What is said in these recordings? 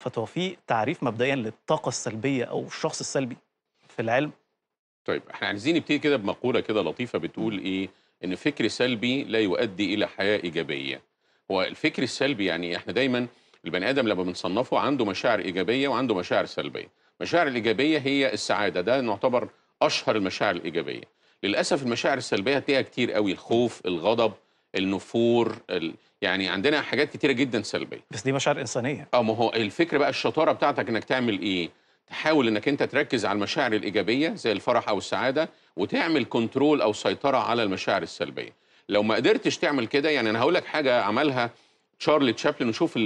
فتوفيق في تعريف مبدئيا للطاقه السلبيه او الشخص السلبي في العلم طيب احنا عايزين نبتدي كده بمقوله كده لطيفه بتقول ايه ان فكر سلبي لا يؤدي الى حياه ايجابيه هو الفكر السلبي يعني احنا دايما البني ادم لما بنصنفه عنده مشاعر ايجابيه وعنده مشاعر سلبيه المشاعر الايجابيه هي السعاده ده نعتبر اشهر المشاعر الايجابيه للاسف المشاعر السلبيه هتلاقيها كتير قوي الخوف الغضب النفور ال... يعني عندنا حاجات كتيره جدا سلبيه بس دي مشاعر انسانيه اه ما هو الفكره بقى الشطاره بتاعتك انك تعمل ايه تحاول انك انت تركز على المشاعر الايجابيه زي الفرح او السعاده وتعمل كنترول او سيطره على المشاعر السلبيه لو ما قدرتش تعمل كده يعني انا هقول لك حاجه عملها تشارلي تشابلن وشوف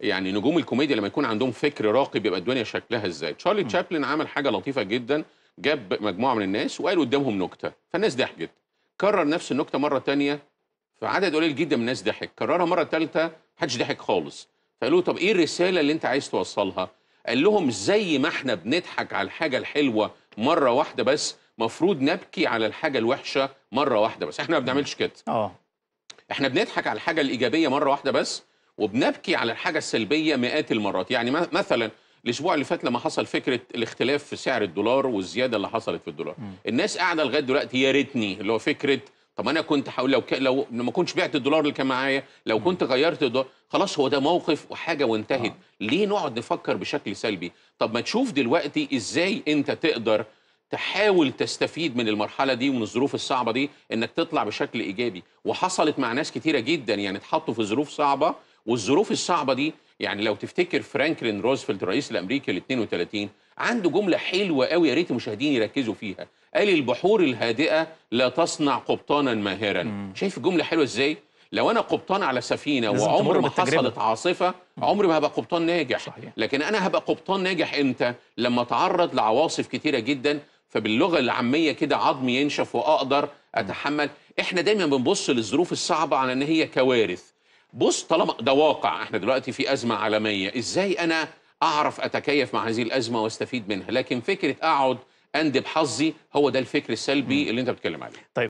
يعني نجوم الكوميديا لما يكون عندهم فكر راقي بيبقى الدنيا شكلها ازاي تشارلي تشابلن عمل حاجه لطيفه جدا جاب مجموعه من الناس وقال قدامهم نكته فالناس ضحكت كرر نفس النكته مره ثانيه فعدد قليل جدا من الناس ضحك كررها مره ثالثه حدش ضحك خالص فقالوا طب ايه الرساله اللي انت عايز توصلها قال لهم زي ما احنا بنضحك على الحاجه الحلوه مره واحده بس مفروض نبكي على الحاجه الوحشه مره واحده بس احنا ما بنعملش كده اه احنا بنضحك على الحاجه الايجابيه مره واحده بس وبنبكي على الحاجه السلبيه مئات المرات يعني مثلا الاسبوع اللي فات لما حصل فكره الاختلاف في سعر الدولار والزياده اللي حصلت في الدولار م. الناس قاعده لغايه دلوقتي يا ريتني اللي هو فكره طب انا كنت هقول لو ك... لو ما كنتش بعت الدولار اللي كان معايا لو كنت غيرت الدولار خلاص هو ده موقف وحاجه وانتهت آه. ليه نقعد نفكر بشكل سلبي طب ما تشوف دلوقتي ازاي انت تقدر تحاول تستفيد من المرحله دي ومن الظروف الصعبه دي انك تطلع بشكل ايجابي وحصلت مع ناس كتيره جدا يعني اتحطوا في ظروف صعبه والظروف الصعبه دي يعني لو تفتكر فرانكلين روزفلت الرئيس الامريكي ال 32 عنده جمله حلوه قوي يا ريت المشاهدين يركزوا فيها قال البحور الهادئه لا تصنع قبطانا ماهرا مم. شايف الجمله حلوه ازاي لو انا قبطان على سفينه وعمر ما حصلت عاصفه عمر ما هبقى قبطان ناجح صحيح. لكن انا هبقى قبطان ناجح امتى لما اتعرض لعواصف كتيره جدا فباللغه العاميه كده عظمي ينشف واقدر اتحمل احنا دايما بنبص للظروف الصعبه على ان هي كوارث بص طالما ده واقع احنا دلوقتي في ازمه عالميه ازاي انا اعرف اتكيف مع هذه الازمه واستفيد منها لكن فكره اقعد اندب حظي هو ده الفكر السلبي اللي انت بتتكلم عليه طيب